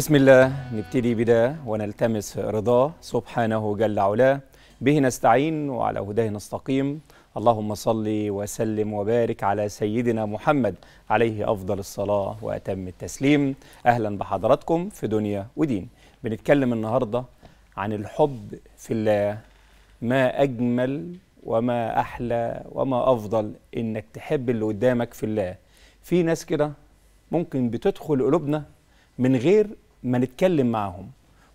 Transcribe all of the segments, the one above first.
بسم الله نبتدي بده ونلتمس رضاه سبحانه جل علاه به نستعين وعلى هداه نستقيم اللهم صل وسلم وبارك على سيدنا محمد عليه افضل الصلاه واتم التسليم اهلا بحضراتكم في دنيا ودين بنتكلم النهارده عن الحب في الله ما اجمل وما احلى وما افضل انك تحب اللي قدامك في الله في ناس كده ممكن بتدخل قلوبنا من غير ما نتكلم معاهم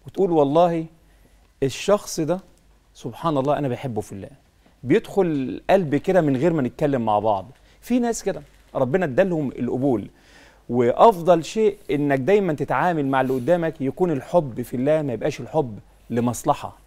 وتقول والله الشخص ده سبحان الله انا بحبه في الله بيدخل قلبي كده من غير ما نتكلم مع بعض في ناس كده ربنا ادالهم القبول وافضل شيء انك دايما تتعامل مع اللي قدامك يكون الحب في الله ما يبقاش الحب لمصلحه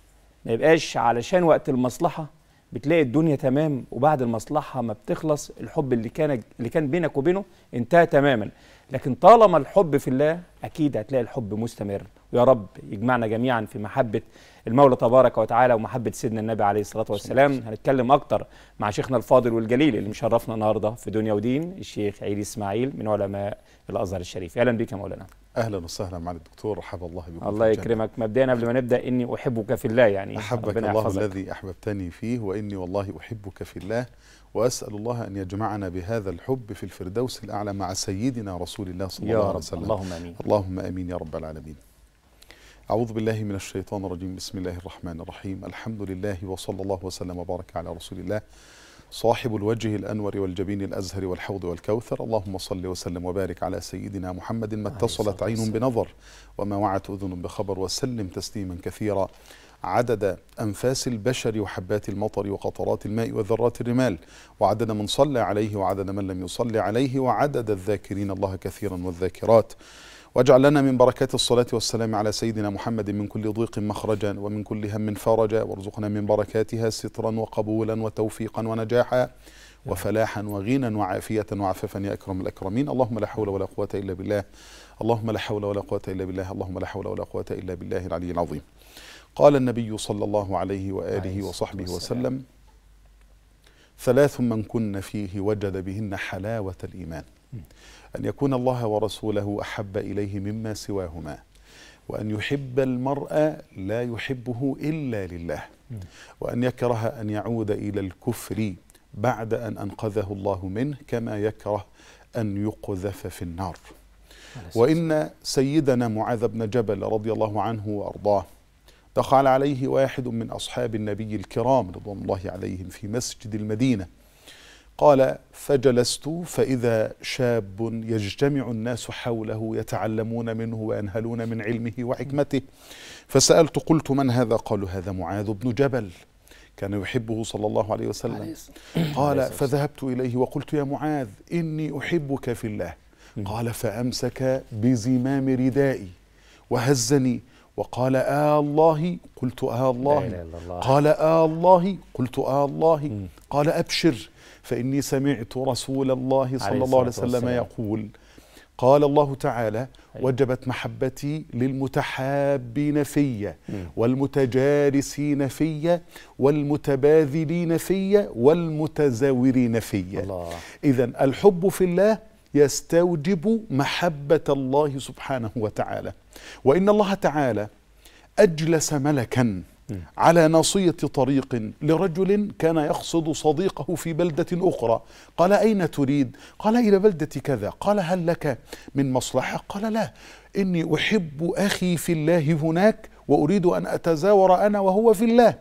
ما يبقاش علشان وقت المصلحه بتلاقي الدنيا تمام وبعد المصلحه ما بتخلص الحب اللي كان اللي كان بينك وبينه انتهى تماما لكن طالما الحب في الله أكيد هتلاقي الحب مستمر ويا رب يجمعنا جميعا في محبة المولى تبارك وتعالى ومحبة سيدنا النبي عليه الصلاة والسلام هنتكلم أكتر مع شيخنا الفاضل والجليل اللي مشرفنا النهاردة في دنيا ودين الشيخ عيد إسماعيل من علماء الأزهر الشريف أهلا بك يا مولانا أهلا وسهلا معالي الدكتور رحب الله بكم الله يكرمك مبدئيا قبل ما نبدأ إني أحبك في الله يعني أحبك الله الذي أحببتني فيه وإني والله أحبك في الله وأسأل الله أن يجمعنا بهذا الحب في الفردوس الأعلى مع سيدنا رسول الله صلى الله عليه وسلم اللهم أمين اللهم أمين يا رب العالمين أعوذ بالله من الشيطان الرجيم بسم الله الرحمن الرحيم الحمد لله وصلى الله وسلم وبارك على رسول الله صاحب الوجه الأنور والجبين الأزهر والحوض والكوثر اللهم صل وسلم وبارك على سيدنا محمد ما اتصلت عين بنظر وما وعت أذن بخبر وسلم تسليما كثيرا عدد أنفاس البشر وحبات المطر وقطرات الماء وذرات الرمال وعدد من صلى عليه وعدد من لم يصلي عليه وعدد الذاكرين الله كثيرا والذاكرات واجعل لنا من بركات الصلاة والسلام على سيدنا محمد من كل ضيق مخرجا ومن كل هم فرجا وارزقنا من بركاتها سترا وقبولا وتوفيقا ونجاحا وفلاحا وغينا وعافية وعفافا يا أكرم الأكرمين اللهم لا حول ولا قوة إلا بالله اللهم لا حول ولا قوة إلا بالله اللهم لا حول ولا قوة إلا بالله العلي العظيم قال النبي صلى الله عليه وآله وصحبه وسلم ثلاث من كن فيه وجد بهن حلاوة الإيمان أن يكون الله ورسوله أحب إليه مما سواهما وأن يحب المرأة لا يحبه إلا لله وأن يكره أن يعود إلى الكفر بعد أن أنقذه الله منه كما يكره أن يقذف في النار وإن سيدنا معاذ بن جبل رضي الله عنه وأرضاه دخل عليه واحد من أصحاب النبي الكرام رضوان الله عليهم في مسجد المدينة قال فجلست فإذا شاب يجتمع الناس حوله يتعلمون منه وينهلون من علمه وحكمته فسألت قلت من هذا قالوا هذا معاذ بن جبل كان يحبه صلى الله عليه وسلم قال فذهبت إليه وقلت يا معاذ إني أحبك في الله قال فأمسك بزمام ردائي وهزني وقال آه الله قلت آه الله قال آه الله قلت آه الله قال أبشر فإني سمعت رسول الله صلى الله عليه وسلم يقول قال الله تعالى أيوه. وجبت محبتي للمتحابين في والمتجالسين في والمتباذلين في والمتزاورين في إذا الحب في الله يستوجب محبة الله سبحانه وتعالى وإن الله تعالى أجلس ملكا على ناصية طريق لرجل كان يقصد صديقه في بلدة أخرى قال أين تريد؟ قال إلى بلدة كذا قال هل لك من مصلحة؟ قال لا إني أحب أخي في الله هناك وأريد أن أتزاور أنا وهو في الله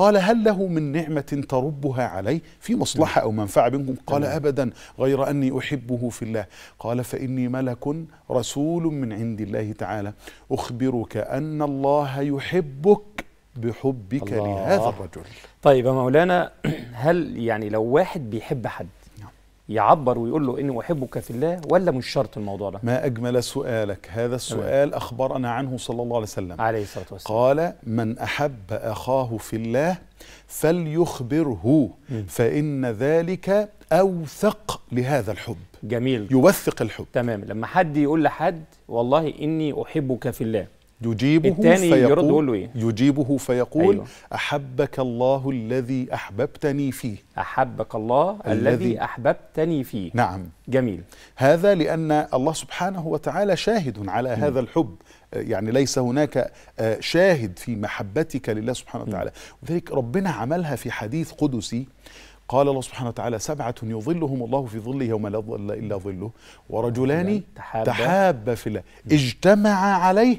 قال هل له من نعمة تربها علي في مصلحة أو منفعة بينكم قال نعم. أبدا غير أني أحبه في الله قال فإني ملك رسول من عند الله تعالى أخبرك أن الله يحبك بحبك الله. لهذا الرجل طيب مولانا هل يعني لو واحد بيحب حد يعبر ويقول له اني احبك في الله ولا مش شرط الموضوع ده ما اجمل سؤالك هذا السؤال اخبرنا عنه صلى الله عليه وسلم عليه الصلاه والسلام قال من احب اخاه في الله فليخبره فان ذلك اوثق لهذا الحب جميل يوثق الحب تمام لما حد يقول لحد والله اني احبك في الله يجيبه التاني يرد يقول له إيه؟ يجيبه فيقول أيوة. أحبك الله الذي أحببتني فيه أحبك الله الذي أحببتني فيه نعم جميل هذا لأن الله سبحانه وتعالى شاهد على م. هذا الحب يعني ليس هناك آه، شاهد في محبتك لله سبحانه وتعالى وذلك ربنا عملها في حديث قدسي قال الله سبحانه وتعالى سبعة يظلهم الله في ظله يوم لا ظل إلا ظله ورجلان تحابا تحاب في الله اجتمعا عليه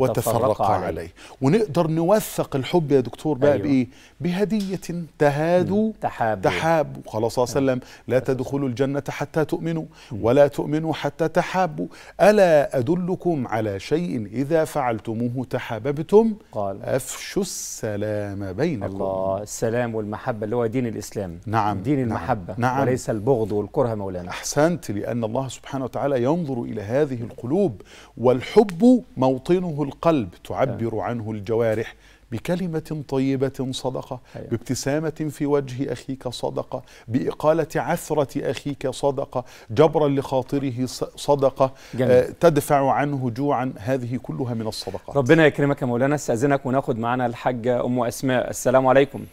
وتفرقا عليه. عليه ونقدر نوثق الحب يا دكتور بقى أيوة. بايه بهديه تهادوا تحابوا تحابوا قال صلى الله عليه وسلم نعم. لا تدخلوا الجنه حتى تؤمنوا ولا تؤمنوا حتى تحابوا الا ادلكم على شيء اذا فعلتموه تحاببتم قال افشوا السلام بينكم الله السلام والمحبه اللي هو دين الاسلام نعم دين نعم المحبه نعم وليس البغض والكره مولانا احسنت لان الله سبحانه وتعالى ينظر الى هذه القلوب والحب موطنه القلب تعبر عنه الجوارح بكلمة طيبة صدقة بابتسامة في وجه أخيك صدقة بإقالة عثرة أخيك صدقة جبرا لخاطره صدقة آه تدفع عنه جوعا هذه كلها من الصدقات ربنا يكرمك يا مولانا استأذنك وناخد معنا الحاجة أم أسماء السلام عليكم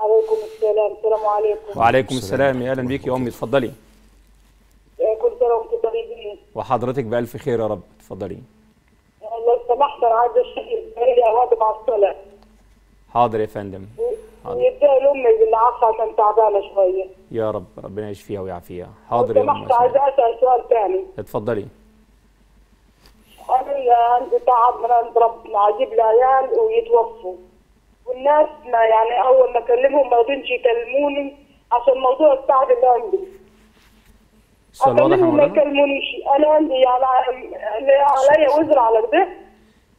عليكم السلام السلام عليكم وعليكم السلام يا أهلا بيك يا أمي اتفضلي آه، كل سنة وحضرتك بألف خير يا رب اتفضلي يتاثر هذا الشيء هذا مع الصلاه حاضر يا فندم يبدا الام بالعافيه تعبانه شويه يا رب ربنا يشفيها ويعافيها حاضر يا ام عايز اسال سؤال ثاني اتفضلي انا عندي تعب من عند ربنا اجيب العيال ويتوفوا والناس ما يعني اول ما اكلمهم ما رضينش يكلموني عشان موضوع التعب اللي عندي السؤال واضح يا ما يكلمونيش انا عندي على عليا وزر على البيت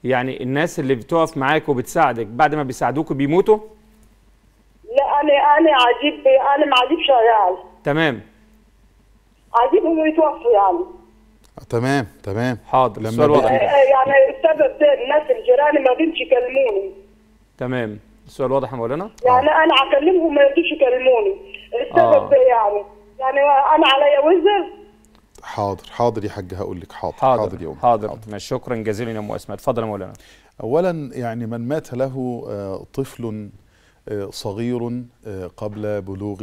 يعني الناس اللي بتقف معاك وبتساعدك بعد ما بيساعدوك بيموتوا؟ لا انا انا عجيب انا ما عجيب شغال تمام عجيب انه يعني تمام تمام حاضر لما السؤال واضح إيه، إيه، يعني السبب ده الناس الجيران ما بيمشي يكلموني تمام السؤال واضح يا مولانا؟ يعني آه. انا اكلمهم ما يرضوش يكلموني السبب آه. ده يعني يعني انا عليا وزر حاضر حاضر يا حاج هقول لك حاضر حاضر, حاضر يا أمي حاضر, حاضر. شكرا جزيلا يا ام اسماء اتفضل يا مولانا اولا يعني من مات له آه، طفل آه، صغير آه، قبل بلوغ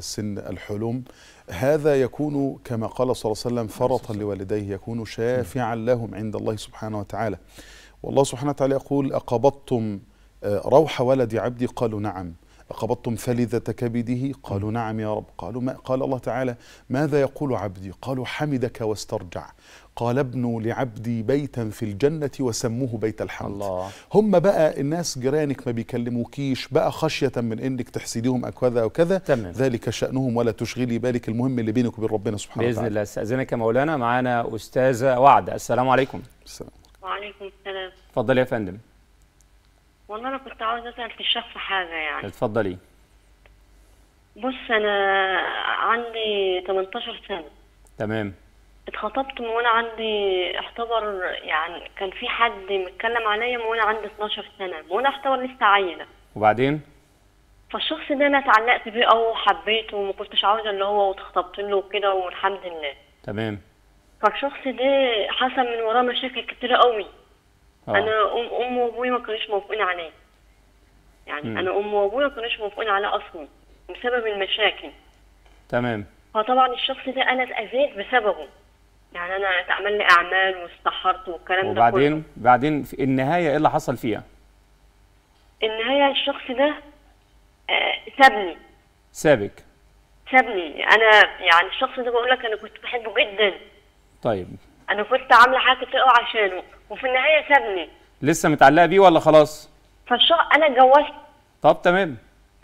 سن الحلم هذا يكون كما قال صلى الله عليه وسلم فرطا لوالديه يكون شافعا لهم عند الله سبحانه وتعالى والله سبحانه وتعالى يقول أقبضتم روح ولد عبدي قالوا نعم أقبضتم فلذة كبده قالوا نعم يا رب قالوا ما قال الله تعالى ماذا يقول عبدي قالوا حمدك واسترجع قال ابنوا لعبدي بيتا في الجنة وسموه بيت الحمد الله. هم بقى الناس جيرانك ما بيكلموكيش بقى خشية من انك تحسديهم او كذا او كذا تمام. ذلك شأنهم ولا تشغلي بالك المهم اللي بينك وبين ربنا سبحانه وتعالى بإذن الله استأذنك مولانا معانا أستاذة وعد السلام عليكم السلام وعليكم السلام اتفضلي يا فندم والله انا كنت عاوز اسال في الشخص حاجه يعني اتفضلي بص انا عندي 18 سنه تمام اتخطبت من وانا عندي اعتبر يعني كان في حد متكلم عليا من وانا عندي 12 سنه من وانا اعتبر لسه عيله وبعدين فالشخص ده انا اتعلقت بيه او حبيته وما كنتش عاوزه اللي هو واتخطبت له وكده والحمد لله تمام فالشخص ده حصل من وراه مشاكل كتيره قوي آه. انا ام امي وابوي ما كانوش موافقين عليه يعني م. انا ام وابوي ما كانوش موافقين عليه اصلا بسبب المشاكل تمام فطبعا الشخص ده انا اتاذيت بسببه يعني انا اتعمل لي اعمال واستحرت والكلام ده وبعدين بعدين في النهايه ايه اللي حصل فيها النهايه الشخص ده آه سابني سابك سابني انا يعني الشخص ده بقول لك انا كنت بحبه جدا طيب انا كنت عامله حاجه كتير عشانه وفي النهايه سابني لسه متعلقه بيه ولا خلاص فالشهر انا اتجوزت طب تمام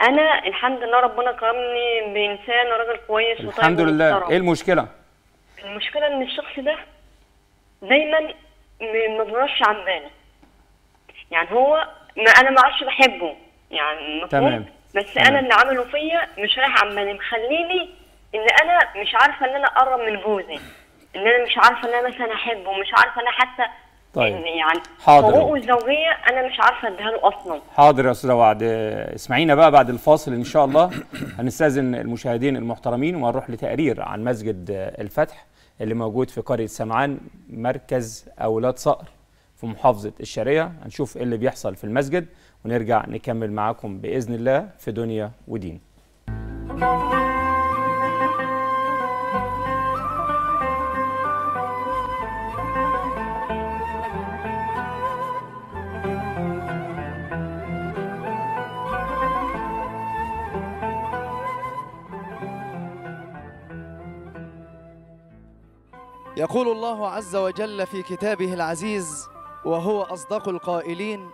انا الحمد لله ربنا كرمني بانسان راجل كويس وطيب الحمد لله ومترم. ايه المشكله المشكله ان الشخص ده دايما ما بيرش عن بالي يعني هو ما انا ما عادش بحبه يعني مفهوم تمام بس تمام. انا اللي عمله فيا مش رايح عمالي مخليني ان انا مش عارفه ان انا اقرب من جوزي ان انا مش عارفه ان انا مثلا احبه مش عارفه انا حتى طيب يعني حاضر حقوقه الزوجيه انا مش عارفه اديها له اصلا حاضر يا استاذه وعد اسمعينا بقى بعد الفاصل ان شاء الله هنستاذن المشاهدين المحترمين وهنروح لتقرير عن مسجد الفتح اللي موجود في قريه سمعان مركز اولاد صقر في محافظه الشرقيه هنشوف ايه اللي بيحصل في المسجد ونرجع نكمل معاكم باذن الله في دنيا ودين Thank you. يقول الله عز وجل في كتابه العزيز وهو أصدق القائلين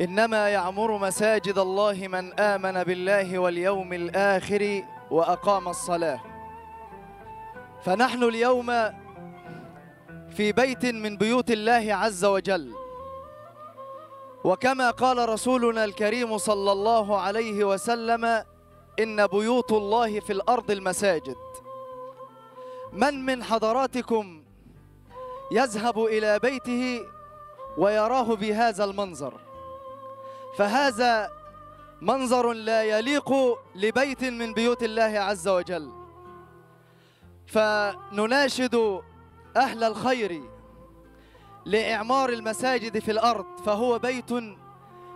إنما يعمر مساجد الله من آمن بالله واليوم الآخر وأقام الصلاة فنحن اليوم في بيت من بيوت الله عز وجل وكما قال رسولنا الكريم صلى الله عليه وسلم إن بيوت الله في الأرض المساجد من من حضراتكم يذهب إلى بيته ويراه بهذا المنظر فهذا منظر لا يليق لبيت من بيوت الله عز وجل فنناشد أهل الخير لإعمار المساجد في الأرض فهو بيت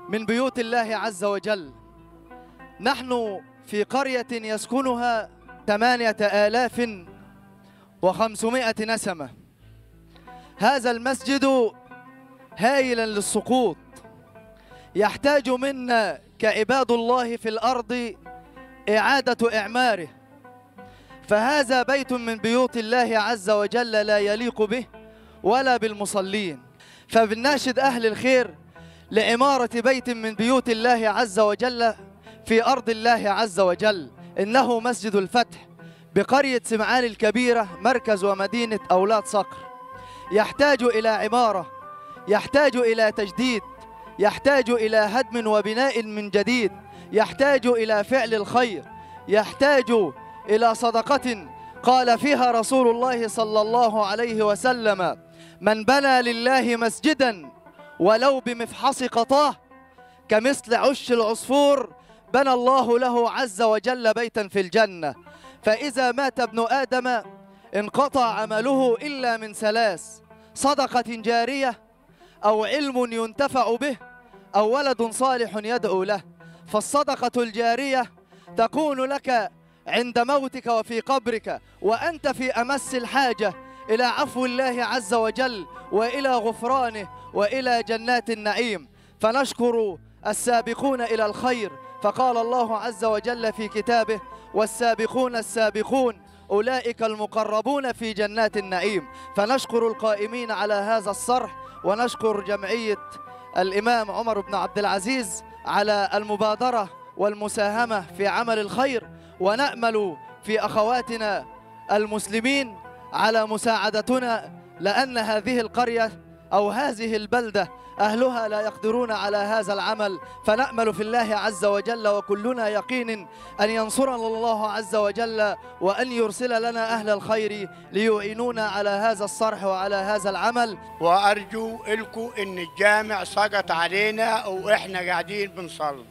من بيوت الله عز وجل نحن في قرية يسكنها ثمانية آلاف وخمسمائة نسمة هذا المسجد هائلا للسقوط يحتاج منا كعباد الله في الأرض إعادة إعماره فهذا بيت من بيوت الله عز وجل لا يليق به ولا بالمصلين فبناشد أهل الخير لعمارة بيت من بيوت الله عز وجل في أرض الله عز وجل إنه مسجد الفتح بقرية سمعان الكبيرة مركز ومدينة أولاد صقر يحتاج إلى عمارة يحتاج إلى تجديد يحتاج إلى هدم وبناء من جديد يحتاج إلى فعل الخير يحتاج إلى صدقة قال فيها رسول الله صلى الله عليه وسلم من بنى لله مسجدا ولو بمفحص قطاه كمثل عش العصفور بنى الله له عز وجل بيتا في الجنة فإذا مات ابن آدم انقطع عمله إلا من ثلاث صدقة جارية أو علم ينتفع به أو ولد صالح يدعو له فالصدقة الجارية تكون لك عند موتك وفي قبرك وأنت في أمس الحاجة إلى عفو الله عز وجل وإلى غفرانه وإلى جنات النعيم فنشكر السابقون إلى الخير فقال الله عز وجل في كتابه والسابقون السابقون أولئك المقربون في جنات النعيم فنشكر القائمين على هذا الصرح ونشكر جمعية الإمام عمر بن عبد العزيز على المبادرة والمساهمة في عمل الخير ونأمل في أخواتنا المسلمين على مساعدتنا لأن هذه القرية أو هذه البلدة أهلها لا يقدرون على هذا العمل فنأمل في الله عز وجل وكلنا يقين أن ينصرنا الله عز وجل وأن يرسل لنا أهل الخير ليعينونا على هذا الصرح وعلى هذا العمل وأرجو لكم أن الجامع سقط علينا وإحنا قاعدين بنصلي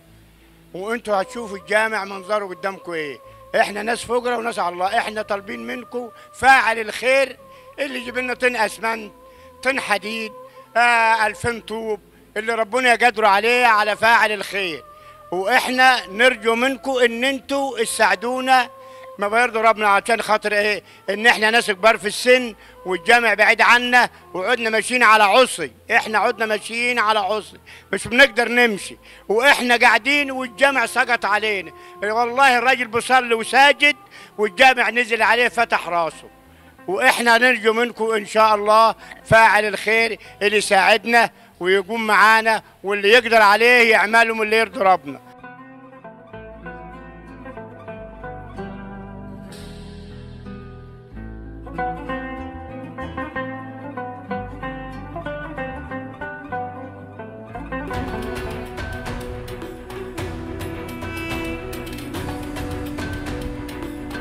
وانتوا هتشوفوا الجامع منظره قدامكم ايه احنا ناس فقراء وناس على الله احنا طالبين منكم فاعل الخير اللي جبنا تنقى طين اسمنت طن حديد آه ألفين طوب اللي ربنا يقدر عليه على فاعل الخير واحنا نرجو منكم ان انتوا تساعدونا ما برضه ربنا عشان خاطر ايه ان احنا ناس كبار في السن والجامع بعيد عنا وقعدنا ماشيين على عصي احنا قعدنا ماشيين على عصي مش بنقدر نمشي واحنا قاعدين والجامع سقط علينا والله الراجل بيصلي وساجد والجامع نزل عليه فتح راسه واحنا نرجو منكم ان شاء الله فاعل الخير اللي يساعدنا ويقوم معانا واللي يقدر عليه يعمله من اللي يرضي ربنا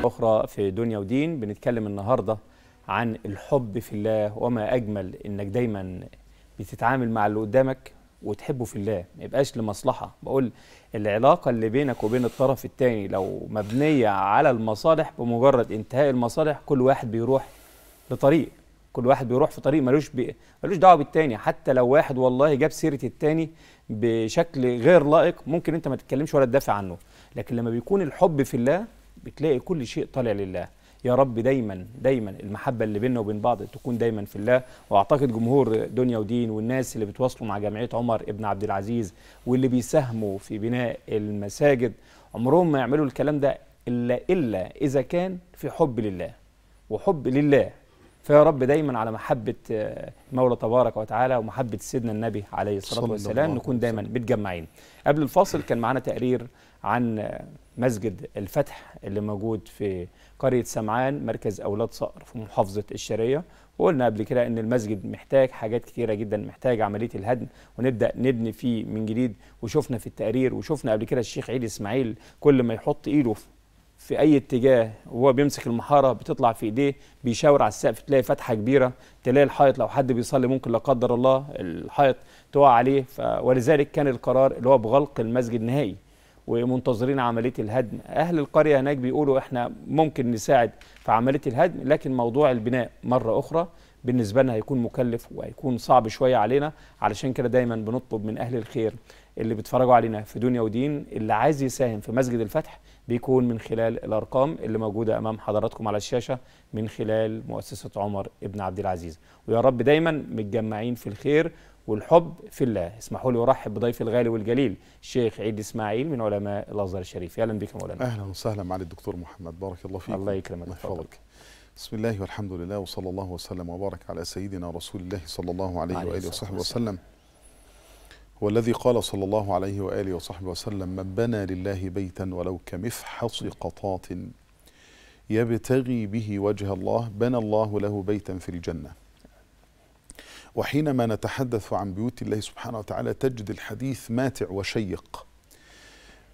أخرى في دنيا ودين بنتكلم النهارده عن الحب في الله وما أجمل إنك دايما بتتعامل مع اللي قدامك وتحبه في الله ما يبقاش لمصلحة بقول العلاقة اللي بينك وبين الطرف الثاني لو مبنية على المصالح بمجرد انتهاء المصالح كل واحد بيروح لطريق كل واحد بيروح في طريق ملوش بي... ملوش دعوه بالتاني حتى لو واحد والله جاب سيره التاني بشكل غير لائق ممكن انت ما تتكلمش ولا تدافع عنه لكن لما بيكون الحب في الله بتلاقي كل شيء طالع لله يا رب دايما دايما المحبه اللي بيننا وبين بعض تكون دايما في الله واعتقد جمهور دنيا ودين والناس اللي بيتواصلوا مع جمعيه عمر ابن عبد العزيز واللي بيساهموا في بناء المساجد عمرهم ما يعملوا الكلام ده الا الا اذا كان في حب لله وحب لله فيا رب دايما على محبة آه، مولى تبارك وتعالى ومحبة سيدنا النبي عليه الصلاة والسلام نكون دايما متجمعين قبل الفاصل كان معانا تقرير عن آه، مسجد الفتح اللي موجود في قرية سمعان مركز أولاد صقر في محافظة الشرقية وقلنا قبل كده ان المسجد محتاج حاجات كتيره جدا محتاج عمليه الهدم ونبدا نبني فيه من جديد وشفنا في التقرير وشفنا قبل كده الشيخ عيد اسماعيل كل ما يحط ايده في اي اتجاه وهو بيمسك المحاره بتطلع في ايديه بيشاور على السقف تلاقي فتحه كبيره تلاقي الحائط لو حد بيصلي ممكن لا قدر الله الحائط تقع عليه ولذلك كان القرار اللي هو بغلق المسجد نهائي ومنتظرين عمليه الهدم اهل القريه هناك بيقولوا احنا ممكن نساعد في عمليه الهدم لكن موضوع البناء مره اخرى بالنسبه لنا هيكون مكلف وهيكون صعب شويه علينا علشان كده دايما بنطلب من اهل الخير اللي بيتفرجوا علينا في دنيا ودين اللي عايز يساهم في مسجد الفتح بيكون من خلال الارقام اللي موجوده امام حضراتكم على الشاشه من خلال مؤسسه عمر ابن عبد العزيز ويا رب دايما متجمعين في الخير والحب في الله اسمحوا لي ارحب بضيفي الغالي والجليل الشيخ عيد اسماعيل من علماء الازهر الشريف اهلا بك مولانا اهلا وسهلا معالي الدكتور محمد بارك الله فيك الله يكرمك الله يحفظك بسم الله والحمد لله وصلى الله وسلم وبارك على سيدنا رسول الله صلى الله عليه واله وصحبه وسلم هو الذي قال صلى الله عليه واله وصحبه وسلم من بنى لله بيتا ولو كمفحص قطات يبتغي به وجه الله بنى الله له بيتا في الجنه وحينما نتحدث عن بيوت الله سبحانه وتعالى تجد الحديث ماتع وشيق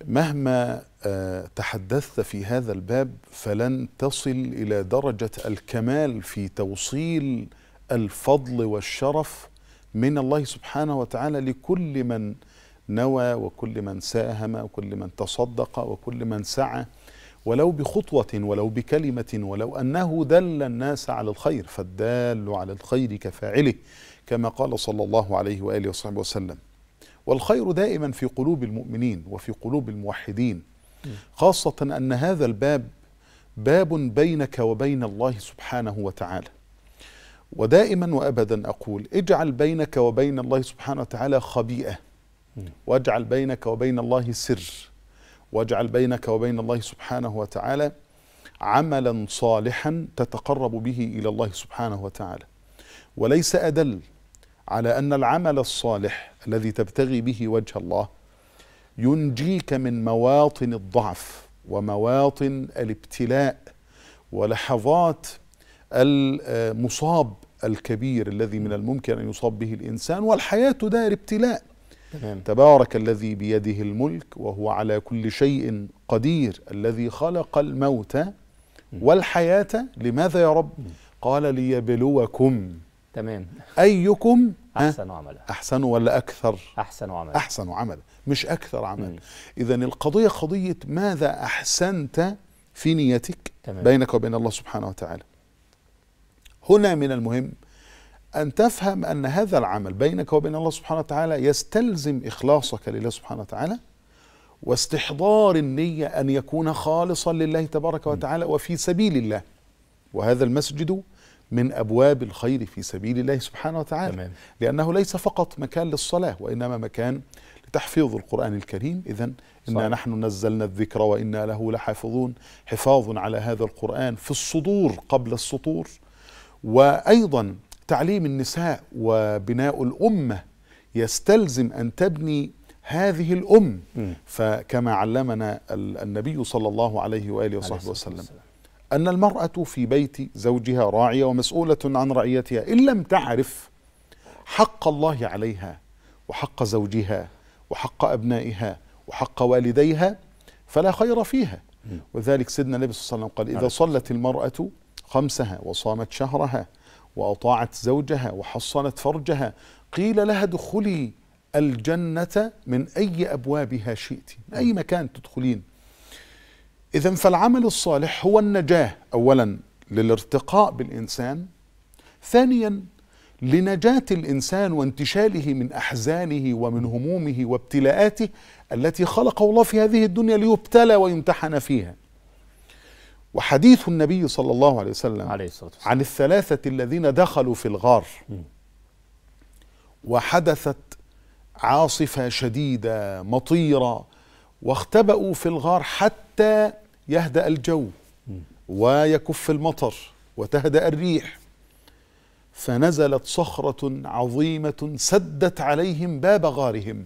مهما آه، تحدثت في هذا الباب فلن تصل الى درجه الكمال في توصيل الفضل والشرف من الله سبحانه وتعالى لكل من نوى وكل من ساهم وكل من تصدق وكل من سعى ولو بخطوة ولو بكلمة ولو أنه دل الناس على الخير فالدال على الخير كفاعله كما قال صلى الله عليه وآله وصحبه وسلم والخير دائما في قلوب المؤمنين وفي قلوب الموحدين خاصة أن هذا الباب باب بينك وبين الله سبحانه وتعالى ودائما وأبدا أقول اجعل بينك وبين الله سبحانه وتعالى خبيئة واجعل بينك وبين الله سر واجعل بينك وبين الله سبحانه وتعالى عملا صالحا تتقرب به الى الله سبحانه وتعالى وليس ادل على ان العمل الصالح الذي تبتغي به وجه الله ينجيك من مواطن الضعف ومواطن الابتلاء ولحظات المصاب الكبير الذي من الممكن ان يصاب به الانسان والحياه دار ابتلاء تمام. تبارك الذي بيده الملك وهو على كل شيء قدير الذي خلق الموت والحياة لماذا يا رب قال ليبلوكم تمام أيكم أحسن عملا أحسن ولا أكثر أحسن عملا أحسن عملا مش أكثر عملا إذا القضية قضية ماذا أحسنت في نيتك تمام. بينك وبين الله سبحانه وتعالى هنا من المهم أن تفهم أن هذا العمل بينك وبين الله سبحانه وتعالى يستلزم إخلاصك لله سبحانه وتعالى واستحضار النية أن يكون خالصا لله تبارك وتعالى وفي سبيل الله وهذا المسجد من أبواب الخير في سبيل الله سبحانه وتعالى تمام. لأنه ليس فقط مكان للصلاة وإنما مكان لتحفيظ القرآن الكريم إذا إنا نحن نزلنا الذكر وإنا له لحافظون حفاظ على هذا القرآن في الصدور قبل السطور وأيضا تعليم النساء وبناء الأمة يستلزم أن تبني هذه الأم م. فكما علمنا النبي صلى الله عليه وآله وصحبه وسلم أن المرأة في بيت زوجها راعية ومسؤولة عن رعيتها إن لم تعرف حق الله عليها وحق زوجها وحق أبنائها وحق والديها فلا خير فيها م. وذلك سيدنا النبي صلى الله عليه وسلم قال إذا نعم. صلت المرأة خمسها وصامت شهرها وأطاعت زوجها وحصنت فرجها قيل لها ادخلي الجنة من أي أبوابها شئت من أي مكان تدخلين إذا فالعمل الصالح هو النجاة أولا للارتقاء بالإنسان ثانيا لنجاة الإنسان وانتشاله من أحزانه ومن همومه وابتلاءاته التي خلقه الله في هذه الدنيا ليبتلى ويمتحن فيها وحديث النبي صلى الله عليه وسلم عليه الصلاة والسلام. عن الثلاثة الذين دخلوا في الغار وحدثت عاصفة شديدة مطيرة واختبأوا في الغار حتى يهدأ الجو ويكف المطر وتهدأ الريح فنزلت صخرة عظيمة سدت عليهم باب غارهم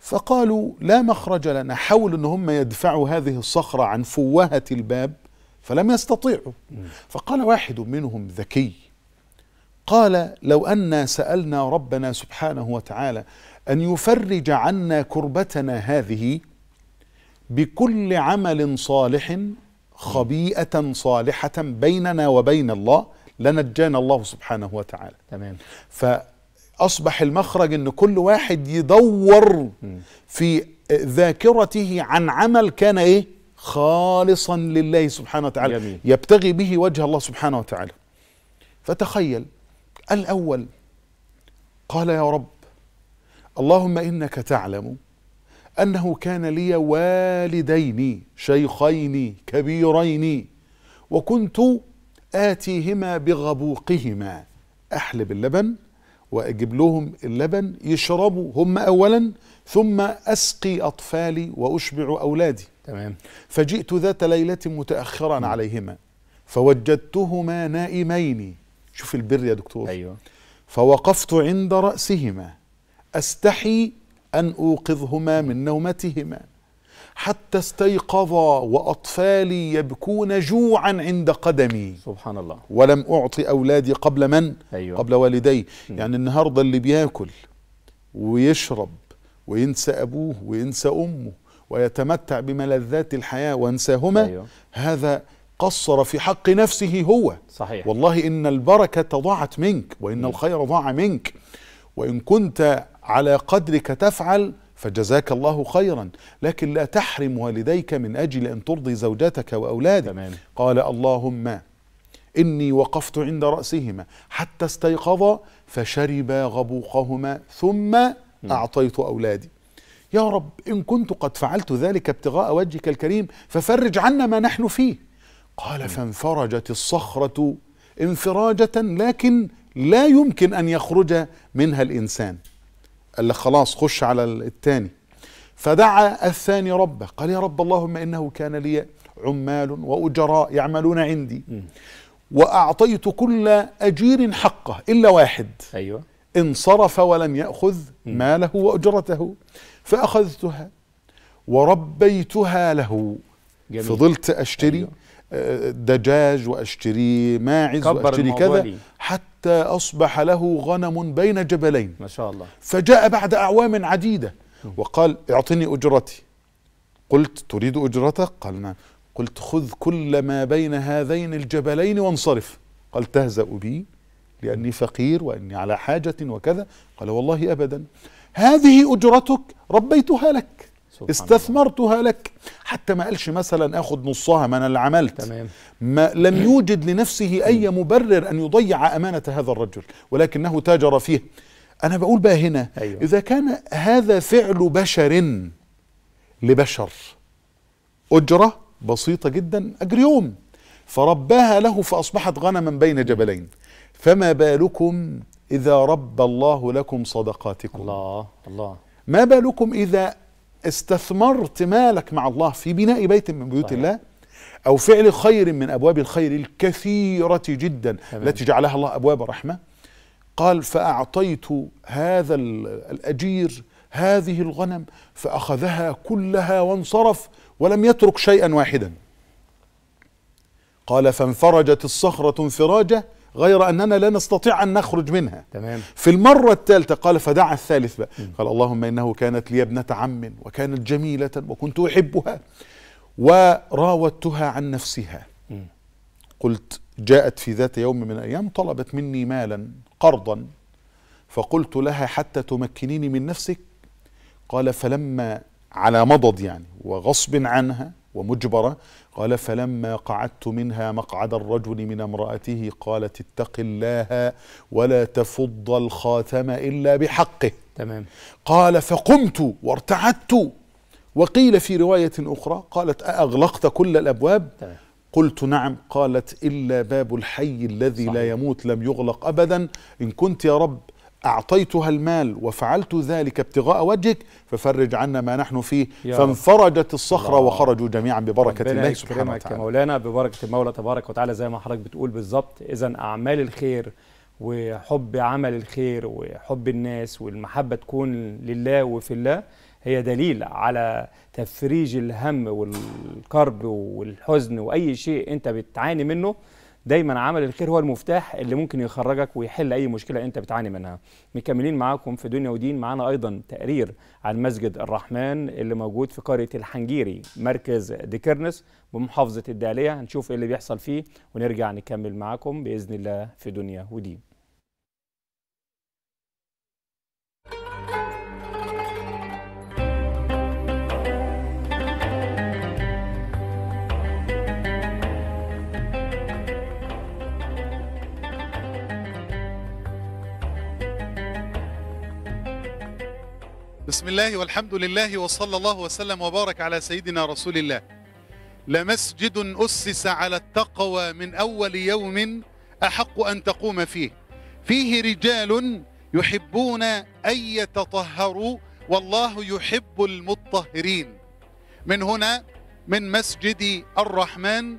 فقالوا لا مخرج لنا حاولوا ان هم يدفعوا هذه الصخره عن فوهه الباب فلم يستطيعوا فقال واحد منهم ذكي قال لو انا سالنا ربنا سبحانه وتعالى ان يفرج عنا كربتنا هذه بكل عمل صالح خبيئه صالحه بيننا وبين الله لنجانا الله سبحانه وتعالى تمام اصبح المخرج ان كل واحد يدور في ذاكرته عن عمل كان ايه خالصا لله سبحانه وتعالى جميل. يبتغي به وجه الله سبحانه وتعالى فتخيل الاول قال يا رب اللهم انك تعلم انه كان لي والدين شيخين كبيرين وكنت اتيهما بغبوقهما احلب اللبن واجيب لهم اللبن يشربوا هم اولا ثم اسقي اطفالي واشبع اولادي تمام فجئت ذات ليله متاخرا م. عليهما فوجدتهما نائمين شوف البر يا دكتور ايوه فوقفت عند راسهما استحي ان اوقظهما من نومتهما حتى استيقظ وأطفالي يبكون جوعا عند قدمي سبحان الله ولم أعطي أولادي قبل من؟ أيوة. قبل والدي م. يعني النهاردة اللي بياكل ويشرب وينسى أبوه وينسى أمه ويتمتع بملذات الحياة وانساهما أيوة. هذا قصر في حق نفسه هو صحيح. والله إن البركة ضاعت منك وإن م. الخير ضاع منك وإن كنت على قدرك تفعل فجزاك الله خيرا لكن لا تحرم والديك من أجل أن ترضي زوجتك وأولادك تمام. قال اللهم إني وقفت عند رأسهما حتى استيقظا فشربا غبوقهما ثم أعطيت أولادي يا رب إن كنت قد فعلت ذلك ابتغاء وجهك الكريم ففرج عنا ما نحن فيه قال فانفرجت الصخرة انفراجة لكن لا يمكن أن يخرج منها الإنسان قال لك خلاص خش على الثاني فدعا الثاني ربه قال يا رب اللهم إنه كان لي عمال وأجراء يعملون عندي وأعطيت كل أجير حقه إلا واحد أيوة انصرف ولم يأخذ ماله وأجرته فأخذتها وربيتها له جميل. فضلت أشتري أيوة. دجاج واشتري ماعز واشتري كذا حتى اصبح له غنم بين جبلين ما شاء الله فجاء بعد اعوام عديده وقال اعطني اجرتي قلت تريد اجرتك قال نعم قلت خذ كل ما بين هذين الجبلين وانصرف قال تهزأ بي لأني فقير وأني على حاجة وكذا قال والله أبدا هذه أجرتك ربيتها لك استثمرتها لك حتى ما قالش مثلا اخذ نصها ما انا اللي عملت تمام. ما لم يوجد لنفسه اي مبرر ان يضيع امانه هذا الرجل ولكنه تاجر فيه انا بقول بقى هنا أيوة. اذا كان هذا فعل بشر لبشر اجره بسيطه جدا اجر يوم فرباها له فاصبحت غنما بين جبلين فما بالكم اذا رب الله لكم صدقاتكم الله الله ما بالكم اذا استثمرت مالك مع الله في بناء بيت من بيوت صحيح. الله أو فعل خير من أبواب الخير الكثيرة جدا تمام. التي جعلها الله أبواب رحمة قال فأعطيت هذا الأجير هذه الغنم فأخذها كلها وانصرف ولم يترك شيئا واحدا قال فانفرجت الصخرة انفراجة غير أننا لا نستطيع أن نخرج منها تمام. في المرة الثالثة قال فدعا الثالث بقى قال اللهم إنه كانت لي ابنة عم وكانت جميلة وكنت أحبها وراودتها عن نفسها قلت جاءت في ذات يوم من الأيام طلبت مني مالا قرضا فقلت لها حتى تمكنيني من نفسك قال فلما على مضض يعني وغصب عنها ومجبرة قال فلما قعدت منها مقعد الرجل من امرأته قالت اتق الله ولا تفض الخاتم إلا بحقه تمام قال فقمت وارتعدت وقيل في رواية أخرى قالت أأغلقت كل الأبواب تمام. قلت نعم قالت إلا باب الحي الذي صحيح. لا يموت لم يغلق أبدا إن كنت يا رب أعطيتها المال وفعلت ذلك ابتغاء وجهك ففرج عنا ما نحن فيه فانفرجت الصخرة الله. وخرجوا جميعا ببركة الله سبحانه وتعالى مولانا ببركة المولى تبارك وتعالى زي ما حضرتك بتقول بالظبط إذا أعمال الخير وحب عمل الخير وحب الناس والمحبة تكون لله وفي الله هي دليل على تفريج الهم والكرب والحزن وأي شيء أنت بتعاني منه دايما عمل الخير هو المفتاح اللي ممكن يخرجك ويحل اي مشكله انت بتعاني منها مكملين معاكم في دنيا ودين معانا ايضا تقرير عن مسجد الرحمن اللي موجود في قريه الحنجيري مركز ديكرنس بمحافظه الداليه هنشوف ايه اللي بيحصل فيه ونرجع نكمل معاكم باذن الله في دنيا ودين بسم الله والحمد لله وصلى الله وسلم وبارك على سيدنا رسول الله لمسجد أسس على التقوى من أول يوم أحق أن تقوم فيه فيه رجال يحبون أن يتطهروا والله يحب المطهرين من هنا من مسجد الرحمن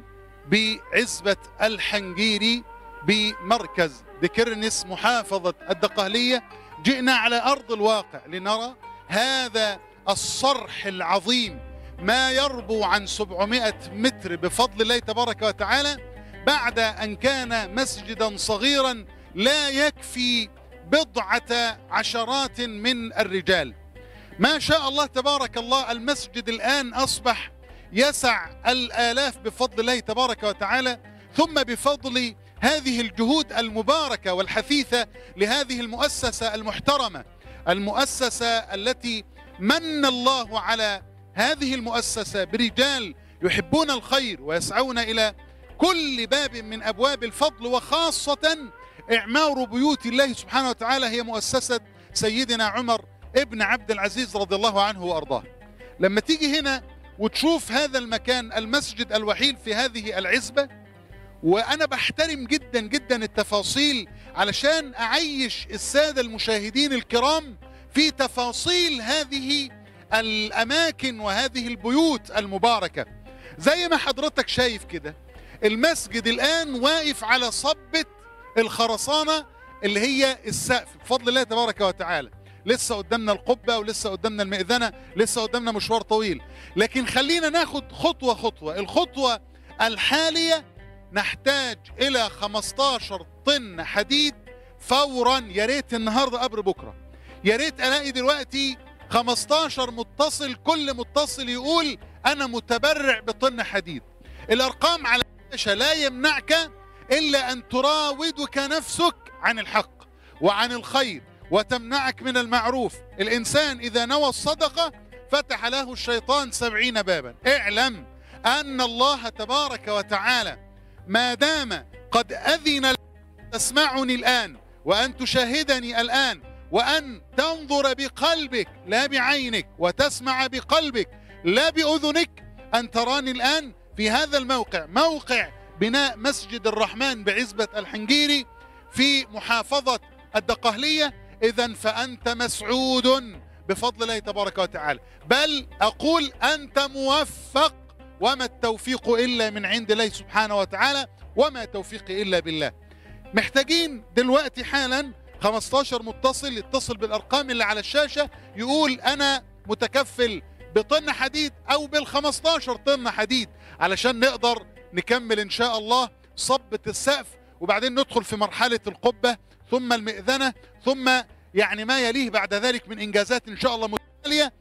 بعزبة الحنجيري بمركز ذكرنس محافظة الدقهلية جئنا على أرض الواقع لنرى هذا الصرح العظيم ما يربو عن 700 متر بفضل الله تبارك وتعالى بعد أن كان مسجدا صغيرا لا يكفي بضعة عشرات من الرجال ما شاء الله تبارك الله المسجد الآن أصبح يسع الآلاف بفضل الله تبارك وتعالى ثم بفضل هذه الجهود المباركة والحثيثة لهذه المؤسسة المحترمة المؤسسة التي من الله على هذه المؤسسة برجال يحبون الخير ويسعون إلى كل باب من أبواب الفضل وخاصة إعمار بيوت الله سبحانه وتعالى هي مؤسسة سيدنا عمر ابن عبد العزيز رضي الله عنه وأرضاه لما تيجي هنا وتشوف هذا المكان المسجد الوحيد في هذه العزبة وانا بحترم جدا جدا التفاصيل علشان اعيش الساده المشاهدين الكرام في تفاصيل هذه الاماكن وهذه البيوت المباركه زي ما حضرتك شايف كده المسجد الان واقف على صبه الخرسانه اللي هي السقف بفضل الله تبارك وتعالى لسه قدامنا القبه ولسه قدامنا المئذنه لسه قدامنا مشوار طويل لكن خلينا ناخد خطوه خطوه الخطوه الحاليه نحتاج إلى 15 طن حديد فورا يا ريت النهارده قبل بكره يا ريت الاقي دلوقتي 15 متصل كل متصل يقول انا متبرع بطن حديد الارقام على الشاشه لا يمنعك الا ان تراودك نفسك عن الحق وعن الخير وتمنعك من المعروف الانسان اذا نوى الصدقه فتح له الشيطان سبعين بابا اعلم ان الله تبارك وتعالى ما دام قد أذن تسمعني الآن وأن تشاهدني الآن وأن تنظر بقلبك لا بعينك وتسمع بقلبك لا بأذنك أن تراني الآن في هذا الموقع موقع بناء مسجد الرحمن بعزبة الحنجيري في محافظة الدقهلية إذا فأنت مسعود بفضل الله تبارك وتعالى بل أقول أنت موفق وما التوفيق إلا من عند الله سبحانه وتعالى وما توفيقي إلا بالله محتاجين دلوقتي حالا 15 متصل يتصل بالأرقام اللي على الشاشة يقول أنا متكفل بطن حديد أو بال15 طن حديد علشان نقدر نكمل إن شاء الله صبة السقف وبعدين ندخل في مرحلة القبة ثم المئذنة ثم يعني ما يليه بعد ذلك من إنجازات إن شاء الله متتالية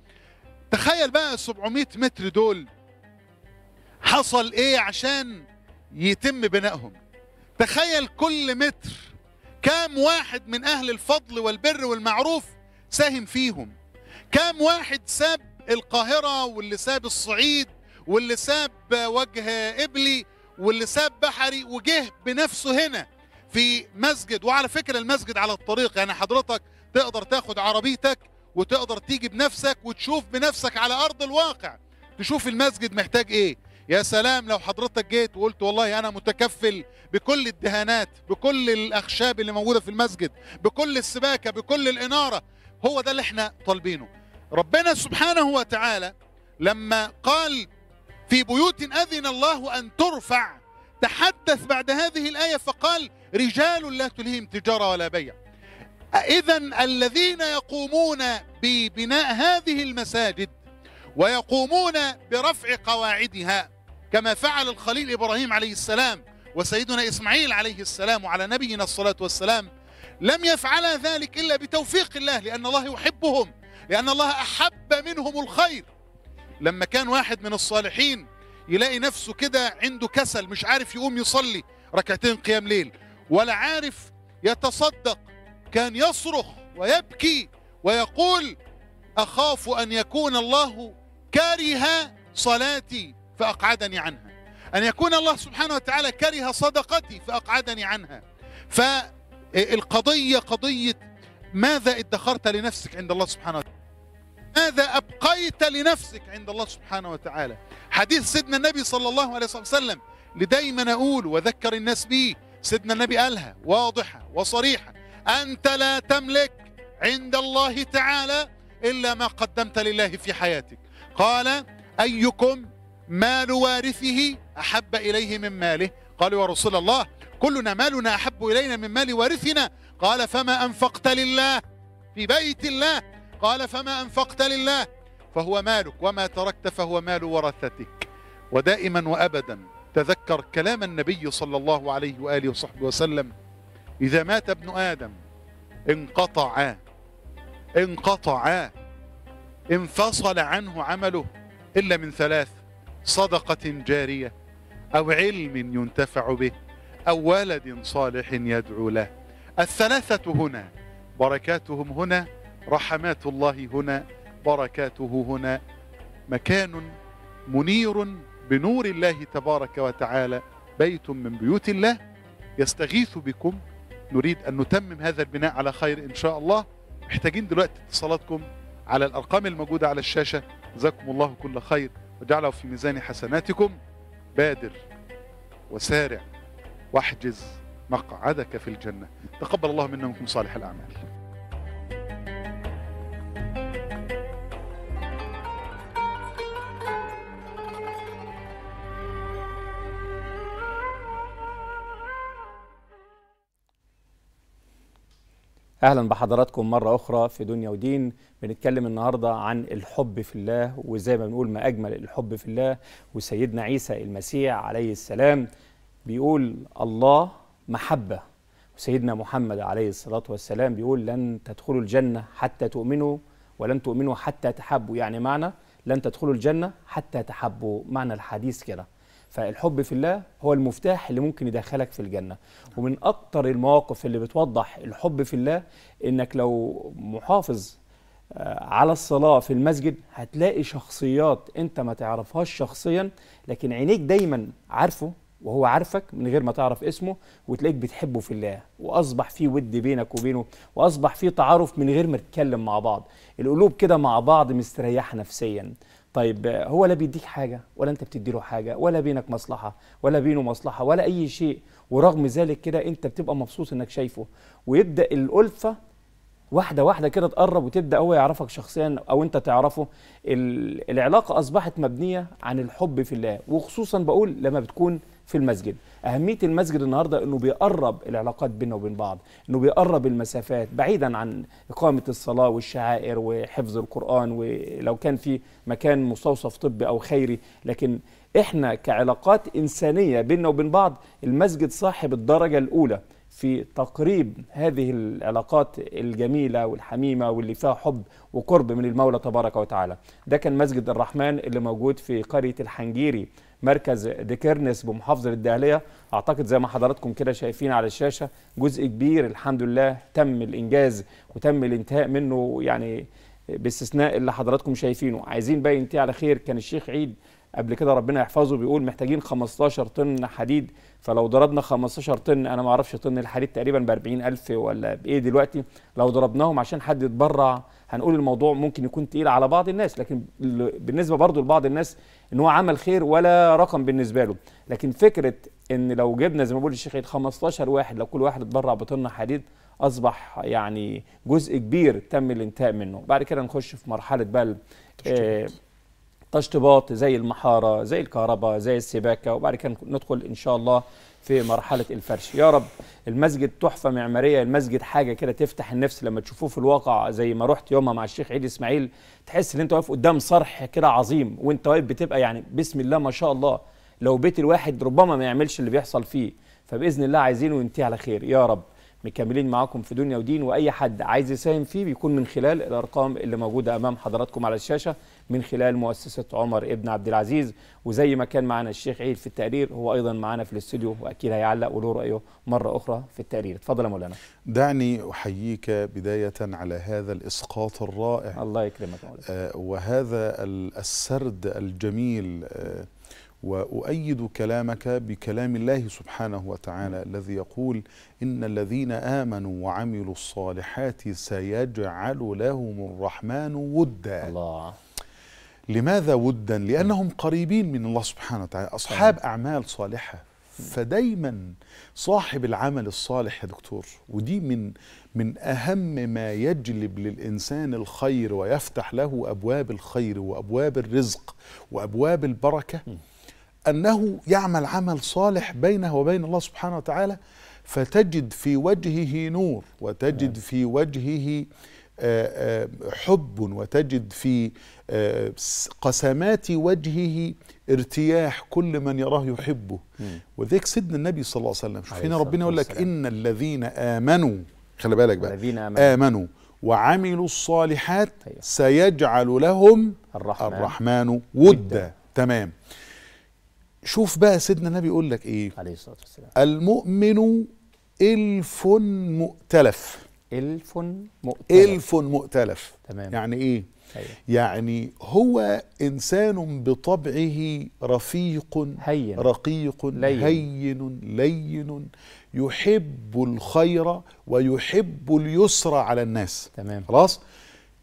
تخيل بقى 700 متر دول حصل ايه عشان يتم بنائهم تخيل كل متر كام واحد من اهل الفضل والبر والمعروف ساهم فيهم كام واحد ساب القاهره واللي ساب الصعيد واللي ساب وجه ابلي واللي ساب بحري وجه بنفسه هنا في مسجد وعلى فكره المسجد على الطريق يعني حضرتك تقدر تاخد عربيتك وتقدر تيجي بنفسك وتشوف بنفسك على ارض الواقع تشوف المسجد محتاج ايه يا سلام لو حضرتك جيت وقلت والله انا متكفل بكل الدهانات بكل الاخشاب اللي موجوده في المسجد بكل السباكه بكل الاناره هو ده اللي احنا طالبينه ربنا سبحانه وتعالى لما قال في بيوت اذن الله ان ترفع تحدث بعد هذه الايه فقال رجال لا تلهم تجاره ولا بيع اذا الذين يقومون ببناء هذه المساجد ويقومون برفع قواعدها كما فعل الخليل إبراهيم عليه السلام وسيدنا إسماعيل عليه السلام وعلى نبينا الصلاة والسلام لم يفعلا ذلك إلا بتوفيق الله لأن الله يحبهم لأن الله أحب منهم الخير لما كان واحد من الصالحين يلاقي نفسه كده عنده كسل مش عارف يقوم يصلي ركعتين قيام ليل ولا عارف يتصدق كان يصرخ ويبكي ويقول أخاف أن يكون الله كاره صلاتي فأقعدني عنها أن يكون الله سبحانه وتعالى كره صدقتي فأقعدني عنها فالقضية قضية ماذا ادخرت لنفسك عند الله سبحانه وتعالى ماذا أبقيت لنفسك عند الله سبحانه وتعالى حديث سيدنا النبي صلى الله عليه وسلم لدايما أقول وذكر الناس به سيدنا النبي قالها واضحة وصريحة أنت لا تملك عند الله تعالى إلا ما قدمت لله في حياتك قال أيكم مال وارثه أحب إليه من ماله قالوا يا رسول الله كلنا مالنا أحب إلينا من مال وارثنا قال فما أنفقت لله في بيت الله قال فما أنفقت لله فهو مالك وما تركت فهو مال ورثتك ودائما وأبدا تذكر كلام النبي صلى الله عليه وآله وصحبه وسلم إذا مات ابن آدم انقطع انقطع انفصل عنه عمله إلا من ثلاث صدقة جارية أو علم ينتفع به أو ولد صالح يدعو له الثلاثة هنا بركاتهم هنا رحمات الله هنا بركاته هنا مكان منير بنور الله تبارك وتعالى بيت من بيوت الله يستغيث بكم نريد أن نتمم هذا البناء على خير إن شاء الله محتاجين دلوقتي اتصالاتكم على الأرقام الموجودة على الشاشة جزاكم الله كل خير وجعله في ميزان حسناتكم بادر وسارع واحجز مقعدك في الجنة تقبل الله منا صالح الأعمال اهلا بحضراتكم مره اخرى في دنيا ودين بنتكلم النهارده عن الحب في الله وزي ما بنقول ما اجمل الحب في الله وسيدنا عيسى المسيح عليه السلام بيقول الله محبه وسيدنا محمد عليه الصلاه والسلام بيقول لن تدخلوا الجنه حتى تؤمنوا ولن تؤمنوا حتى تحبوا يعني معنى لن تدخلوا الجنه حتى تحبوا معنى الحديث كده فالحب في الله هو المفتاح اللي ممكن يدخلك في الجنة ومن أكتر المواقف اللي بتوضح الحب في الله إنك لو محافظ آه، على الصلاة في المسجد هتلاقي شخصيات أنت ما تعرفهاش شخصيا لكن عينيك دايما عارفه وهو عارفك من غير ما تعرف اسمه وتلاقيك بتحبه في الله واصبح في ود بينك وبينه واصبح في تعارف من غير ما تتكلم مع بعض القلوب كده مع بعض مستريحه نفسيا طيب هو لا بيديك حاجة ولا أنت بتدي له حاجة ولا بينك مصلحة ولا بينه مصلحة ولا أي شيء ورغم ذلك كده أنت بتبقى مبسوط إنك شايفه ويبدأ الألفة واحدة واحدة كده تقرب وتبدأ هو يعرفك شخصيا أو أنت تعرفه العلاقة أصبحت مبنية عن الحب في الله وخصوصا بقول لما بتكون في المسجد أهمية المسجد النهاردة أنه بيقرب العلاقات بيننا وبين بعض أنه بيقرب المسافات بعيدا عن إقامة الصلاة والشعائر وحفظ القرآن ولو كان في مكان مستوصف طبي أو خيري لكن إحنا كعلاقات إنسانية بيننا وبين بعض المسجد صاحب الدرجة الأولى في تقريب هذه العلاقات الجميلة والحميمة واللي فيها حب وقرب من المولى تبارك وتعالى ده كان مسجد الرحمن اللي موجود في قرية الحنجيري مركز ديكيرنس بمحافظه الدهليه اعتقد زي ما حضراتكم كده شايفين على الشاشه جزء كبير الحمد لله تم الانجاز وتم الانتهاء منه يعني باستثناء اللي حضراتكم شايفينه عايزين بقى ينتهي على خير كان الشيخ عيد قبل كده ربنا يحفظه بيقول محتاجين 15 طن حديد فلو ضربنا 15 طن انا ما اعرفش طن الحديد تقريبا ب 40000 ولا بايه دلوقتي لو ضربناهم عشان حد يتبرع هنقول الموضوع ممكن يكون تقيل على بعض الناس لكن بالنسبه برضه لبعض الناس ان هو عمل خير ولا رقم بالنسبه له لكن فكره ان لو جبنا زي ما بقول الشيخ 15 واحد لو كل واحد اتبرع بطن حديد اصبح يعني جزء كبير تم الانتهاء منه بعد كده نخش في مرحله بقى تشطيبات زي المحاره زي الكهرباء زي السباكه وبعد كده ندخل ان شاء الله في مرحله الفرش يا رب المسجد تحفه معماريه المسجد حاجه كده تفتح النفس لما تشوفوه في الواقع زي ما رحت يومها مع الشيخ عيد اسماعيل تحس ان انت واقف قدام صرح كده عظيم وانت واقف بتبقى يعني بسم الله ما شاء الله لو بيت الواحد ربما ما يعملش اللي بيحصل فيه فباذن الله عايزينه ينتهي على خير يا رب مكملين معاكم في دنيا ودين واي حد عايز يساهم فيه بيكون من خلال الارقام اللي موجوده امام حضراتكم على الشاشه من خلال مؤسسه عمر ابن عبد العزيز وزي ما كان معنا الشيخ عيد في التقرير هو ايضا معنا في الاستوديو واكيد هيعلق وله رايه مره اخرى في التقرير اتفضل يا مولانا دعني احييك بدايه على هذا الاسقاط الرائع الله يكرمك مولانا آه وهذا السرد الجميل آه وأؤيد كلامك بكلام الله سبحانه وتعالى الذي يقول إن الذين آمنوا وعملوا الصالحات سيجعل لهم الرحمن ودا الله لماذا ودا؟ لأنهم قريبين من الله سبحانه وتعالى أصحاب أعمال صالحة فدايما صاحب العمل الصالح يا دكتور ودي من من اهم ما يجلب للانسان الخير ويفتح له ابواب الخير وابواب الرزق وابواب البركه أنه يعمل عمل صالح بينه وبين الله سبحانه وتعالى فتجد في وجهه نور وتجد نعم. في وجهه آه، آه، حب وتجد في آه، قسمات وجهه ارتياح كل من يراه يحبه وذلك سيدنا النبي صلى الله عليه وسلم شوف هنا ربنا يقول لك إن الذين آمنوا خلي بالك بقى الذين آمنوا, آمنوا وعملوا الصالحات أيوة. سيجعل لهم الرحمن, الرحمن ودا تمام شوف بقى سيدنا النبي يقول لك ايه عليه الصلاه والسلام المؤمن الف مؤتلف الف مؤتلف الف مؤتلف تمام يعني ايه هي. يعني هو انسان بطبعه رفيق هين رقيق لين. هين لين يحب الخير ويحب اليسر على الناس تمام خلاص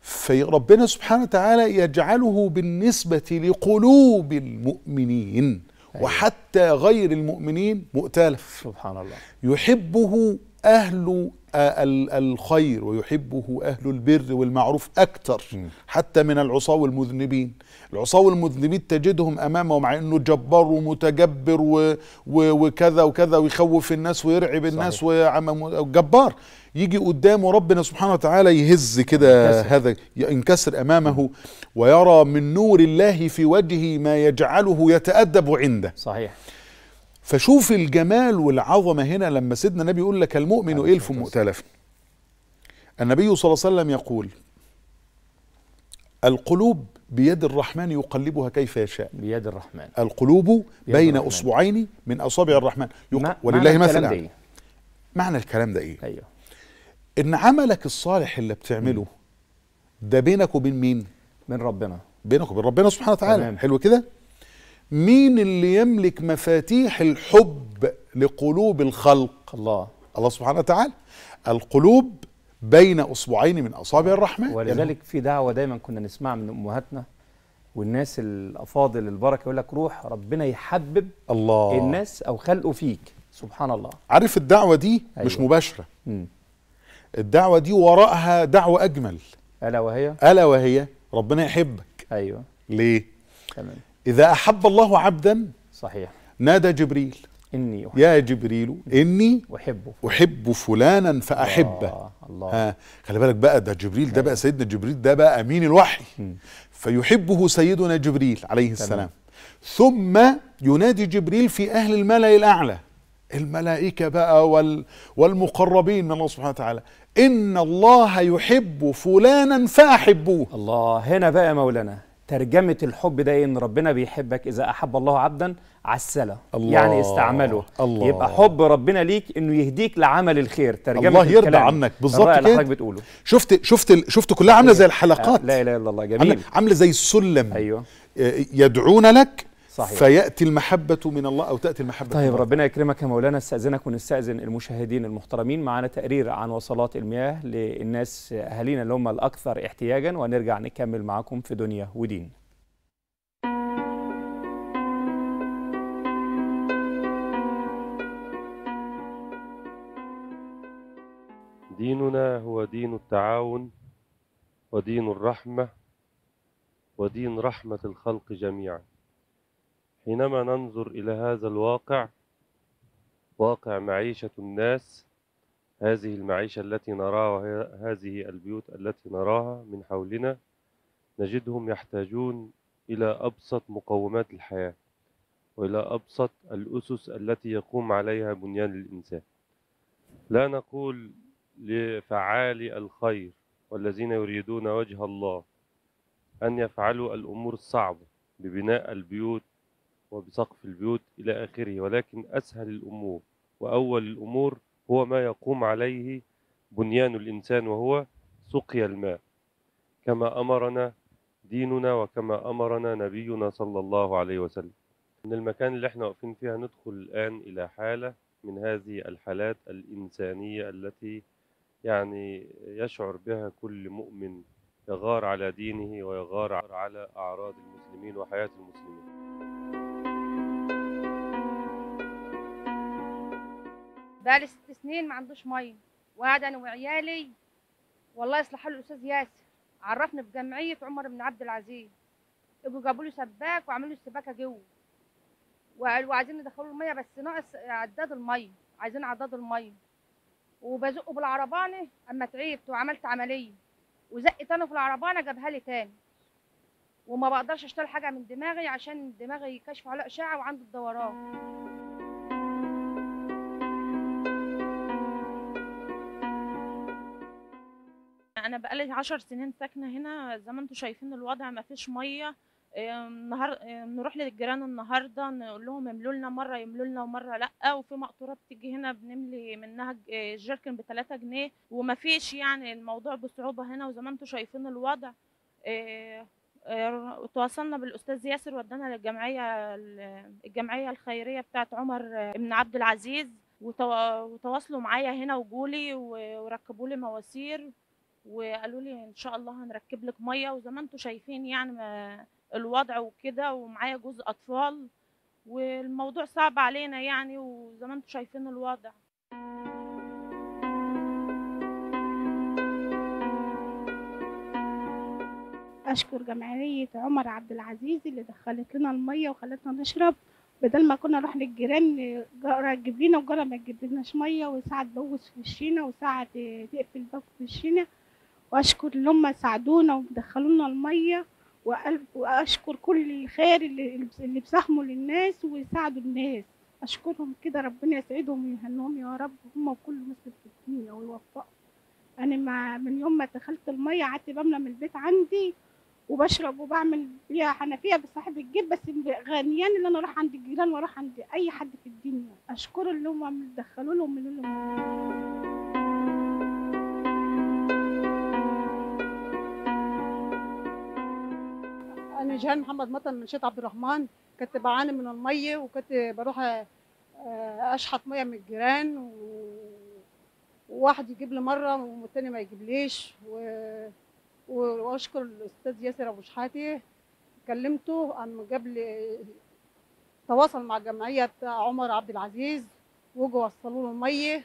فربنا سبحانه وتعالى يجعله بالنسبه لقلوب المؤمنين أيوة. وحتى غير المؤمنين مؤتلف سبحان الله يحبه أهل الخير ويحبه أهل البر والمعروف أكتر حتى من العصاة والمذنبين العصاة والمذنبين تجدهم أمامه مع أنه جبار ومتجبر و وكذا وكذا ويخوف الناس ويرعب الناس وجبار يجي قدامه ربنا سبحانه وتعالى يهز كده هذا ينكسر أمامه ويرى من نور الله في وجهه ما يجعله يتأدب عنده صحيح فشوف الجمال والعظمة هنا لما سيدنا النبي يقول لك المؤمن ألف مؤتلف النبي صلى الله عليه وسلم يقول القلوب بيد الرحمن يقلبها كيف يشاء بيد الرحمن القلوب بين الرحمن. أصبعين من أصابع الرحمن يق... ولله مثلا إيه؟ معنى الكلام ده إيه أيوه. إن عملك الصالح اللي بتعمله ده بينك وبين مين من ربنا بينك وبين ربنا سبحانه وتعالى حلو كده مين اللي يملك مفاتيح الحب لقلوب الخلق الله الله سبحانه وتعالى القلوب بين اصبعين من اصابع الرحمن ولذلك يعني في دعوه دايما كنا نسمع من امهاتنا والناس الافاضل البركه يقول لك روح ربنا يحبب الله الناس او خلقه فيك سبحان الله عارف الدعوه دي أيوة. مش مباشره م. الدعوه دي وراءها دعوه اجمل الا وهي الا وهي ربنا يحبك ايوه ليه تمام إذا أحب الله عبدا صحيح نادى جبريل إني أحب. يا جبريل إني أحب أحب فلانا فأحبه الله ها خلي بالك بقى ده جبريل ده بقى سيدنا جبريل ده بقى أمين الوحي م. فيحبه سيدنا جبريل عليه السلام ثم ينادي جبريل في أهل الملأ الأعلى الملائكة بقى وال والمقربين من الله سبحانه وتعالى إن الله يحب فلانا فأحبوه الله هنا بقى مولانا ترجمة الحب ده إن ربنا بيحبك إذا أحب الله عبدا عسله يعني الله يعني استعمله الله يبقى حب ربنا ليك إنه يهديك لعمل الخير ترجمة الله يرضى عنك بالظبط كده حضرتك بتقوله شفت شفت شفت كلها عاملة إيه. زي الحلقات لا إله إلا الله جميل عاملة زي السلم أيوه آه، يدعون لك صحيح فياتي المحبه من الله او تاتي المحبه طيب من الله. ربنا يكرمك يا مولانا استاذنك ونستاذن المشاهدين المحترمين معانا تقرير عن وصلات المياه للناس اهالينا اللي هم الاكثر احتياجا ونرجع نكمل معاكم في دنيا ودين ديننا هو دين التعاون ودين الرحمه ودين رحمه الخلق جميعا حينما ننظر إلى هذا الواقع واقع معيشة الناس هذه المعيشة التي نراها وهذه البيوت التي نراها من حولنا نجدهم يحتاجون إلى أبسط مقومات الحياة وإلى أبسط الأسس التي يقوم عليها بنيان الإنسان لا نقول لفعالي الخير والذين يريدون وجه الله أن يفعلوا الأمور الصعبة ببناء البيوت وبسقف البيوت إلى آخره ولكن أسهل الأمور وأول الأمور هو ما يقوم عليه بنيان الإنسان وهو سقي الماء كما أمرنا ديننا وكما أمرنا نبينا صلى الله عليه وسلم من المكان اللي احنا واقفين فيها ندخل الآن إلى حالة من هذه الحالات الإنسانية التي يعني يشعر بها كل مؤمن يغار على دينه ويغار على أعراض المسلمين وحياة المسلمين بقالي ست سنين ما عندوش ميه وقاعد انا وعيالي والله يصلح له الاستاذ ياسر عرفنا بجمعيه عمر بن عبد العزيز اجوا جابوا له سباك وعملوا السباكه جوه وقالوا عايزين ندخلوا الميه بس ناقص عداد الميه عايزين عداد الميه وبزقه بالعربانه اما تعبت وعملت عمليه وزق تاني في العربانه جابها لي تاني وما بقدرش اشتغل حاجه من دماغي عشان دماغي كشف على اشعه وعنده الدوران انا بقالي عشر سنين ساكنه هنا زي ما انتم شايفين الوضع ما فيش ميه النهار نروح للجيران النهارده نقول لهم املوا لنا مره يملوا لنا ومره لا وفي مقطوره بتيجي هنا بنملي منها جيركن ب 3 جنيه ومفيش يعني الموضوع بصعوبه هنا وزي ما انتم شايفين الوضع آه، آه، تواصلنا بالاستاذ ياسر ودانا للجمعيه الجمعيه الخيريه بتاعت عمر آه، بن عبد العزيز وتواصلوا معايا هنا وجولي وركبوا لي مواسير وقالوا لي ان شاء الله هنركب لك ميه وزي ما انتم شايفين يعني الوضع وكده ومعايا جوز اطفال والموضوع صعب علينا يعني وزي ما انتم شايفين الوضع اشكر جمعيه عمر عبد العزيز اللي دخلت لنا الميه وخلتنا نشرب بدل ما كنا نروح للجيران جاره تجيب لنا وجاره ما تجيب لناش ميه وساعه تبوظ في وشينا وساعه تقفل باب في وشينا واشكر اللي هم ساعدونا ودخلونا الميه واشكر كل الخير اللي اللي بساهموا للناس ويساعدوا الناس اشكرهم كده ربنا يسعدهم ويهنهم يا رب هم وكل مسلم في الدنيا ويوفقهم انا ما من يوم ما دخلت الميه قعدت بملى من البيت عندي وبشرب وبعمل بيها حنفيه بصاحب الجيب بس غنيان اللي انا اروح عند الجيران واروح عند اي حد في الدنيا اشكر اللي هم دخلوا لهم من اللي انا جهان محمد مطن من شط عبد الرحمن كنت بعاني من الميه وكنت بروح آه، اشحط ميه من الجيران وواحد يجيب لي مره والتاني ما يجيبليش و... واشكر الاستاذ ياسر ابو شحاته كلمته قام جاب لي تواصل مع جمعيه عمر عبد العزيز وجوا وصلوا له الميه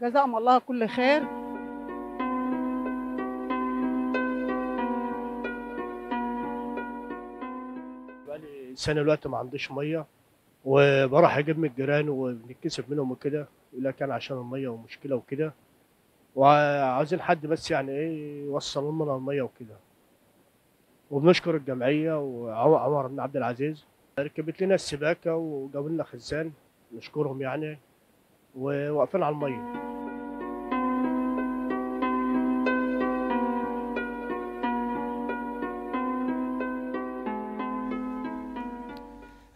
جزاهم الله كل خير الانسان دلوقتي ما عندوش ميه وبروح اجيب من الجيران وبنتكسب منهم وكده يقول لك انا عشان الميه ومشكله وكده وعاوزين حد بس يعني ايه يوصل لنا الميه وكده وبنشكر الجمعيه وعمر بن عبد العزيز ركبت لنا السباكه وجابوا لنا خزان نشكرهم يعني وواقفين على الميه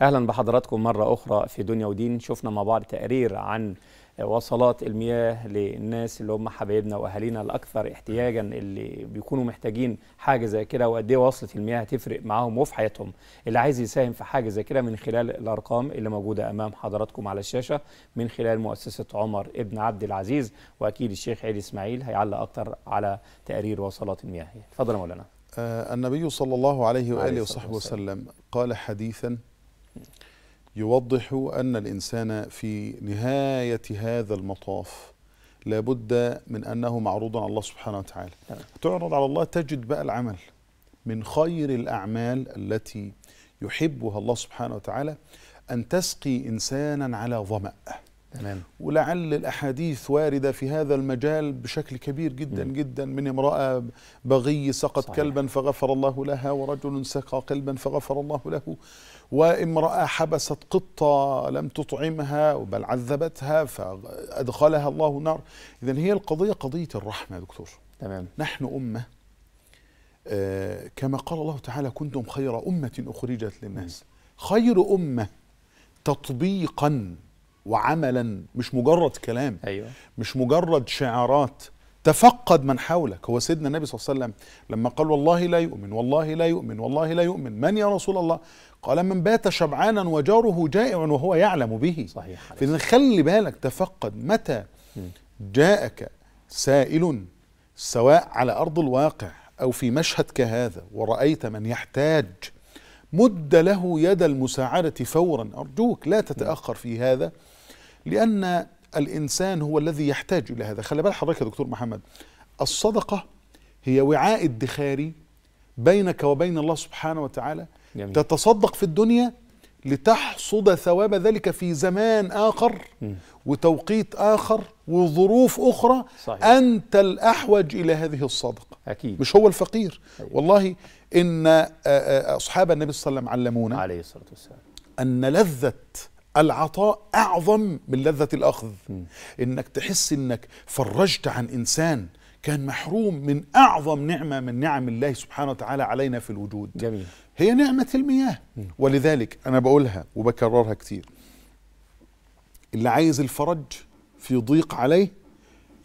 اهلا بحضراتكم مره اخرى في دنيا ودين شفنا مع بعض تقرير عن وصلات المياه للناس اللي هم حبايبنا واهالينا الاكثر احتياجا اللي بيكونوا محتاجين حاجه زي كده وقد ايه وصله المياه هتفرق معاهم وفي حياتهم اللي عايز يساهم في حاجه زي كده من خلال الارقام اللي موجوده امام حضراتكم على الشاشه من خلال مؤسسه عمر ابن عبد العزيز واكيد الشيخ علي اسماعيل هيعلق اكتر على تقرير وصلات المياه اتفضل يا مولانا آه، النبي صلى الله عليه واله وصحبه وسلم قال حديثا يوضح أن الإنسان في نهاية هذا المطاف لابد من أنه معروض على الله سبحانه وتعالى نعم. تعرض على الله تجد بقى العمل من خير الأعمال التي يحبها الله سبحانه وتعالى أن تسقي إنسانا على ظمأ تمام. ولعل الأحاديث واردة في هذا المجال بشكل كبير جدا مم. جدا من امرأة بغي سقط صحيح. كلبا فغفر الله لها ورجل سقى قلبا فغفر الله له وامرأة حبست قطة لم تطعمها بل عذبتها فأدخلها الله نار إذا هي القضية قضية الرحمة يا دكتور تمام نحن أمة آه، كما قال الله تعالى كنتم خير أمة أخرجت للناس خير أمة تطبيقا وعملا مش مجرد كلام أيوة. مش مجرد شعارات تفقد من حولك هو سيدنا النبي صلى الله عليه وسلم لما قال والله لا يؤمن والله لا يؤمن والله لا يؤمن من يا رسول الله قال من بات شبعانا وجاره جائع وهو يعلم به صحيح خلي بالك تفقد متى جاءك سائل سواء على أرض الواقع أو في مشهد كهذا ورأيت من يحتاج مد له يد المساعدة فورا أرجوك لا تتأخر في هذا لأن الإنسان هو الذي يحتاج إلى هذا خلي بال حضرتك يا دكتور محمد الصدقة هي وعاء ادخاري بينك وبين الله سبحانه وتعالى جميل. تتصدق في الدنيا لتحصد ثواب ذلك في زمان آخر م. وتوقيت آخر وظروف أخرى صحيح. أنت الأحوج إلى هذه الصدقة أكيد. مش هو الفقير أكيد. أيوة. والله إن آه، آه، آه، أصحاب النبي صلى الله عليه وسلم علمونا عليه الصلاة والسلام أن لذة العطاء أعظم من لذة الأخذ م. إنك تحس إنك فرجت عن إنسان كان محروم من أعظم نعمة من نعم الله سبحانه وتعالى علينا في الوجود جميل هي نعمة المياه ولذلك أنا بقولها وبكررها كثير اللي عايز الفرج في ضيق عليه